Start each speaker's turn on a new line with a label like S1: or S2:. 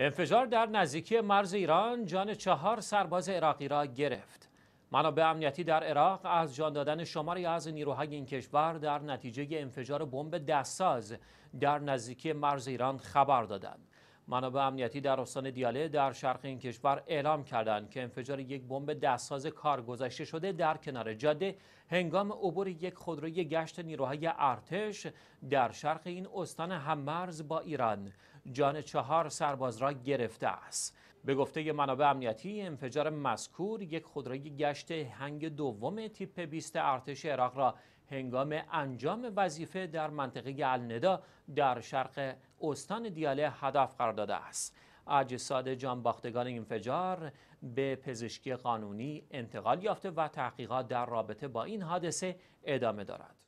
S1: انفجار در نزدیکی مرز ایران جان چهار سرباز عراقی را گرفت. منابع امنیتی در عراق از جان دادن شماری از نیروهای این کشور در نتیجه انفجار بمب دستساز در نزدیکی مرز ایران خبر دادند. منابع امنیتی در استان دیاله در شرق این کشور اعلام کردند که انفجار یک بمب دستساز کار گذشته شده در کنار جاده هنگام عبور یک خودروی گشت نیروهای ارتش در شرق این استان هممرز با ایران جان چهار سرباز را گرفته است به گفته منابع امنیتی انفجار مذکور یک خودروی گشت هنگ دوم تیپ 20 ارتش عراق را هنگام انجام وظیفه در منطقه الندا در شرق استان دیاله هدف قرار داده است اجساد جانباختگان انفجار به پزشکی قانونی انتقال یافته و تحقیقات در رابطه با این حادثه ادامه دارد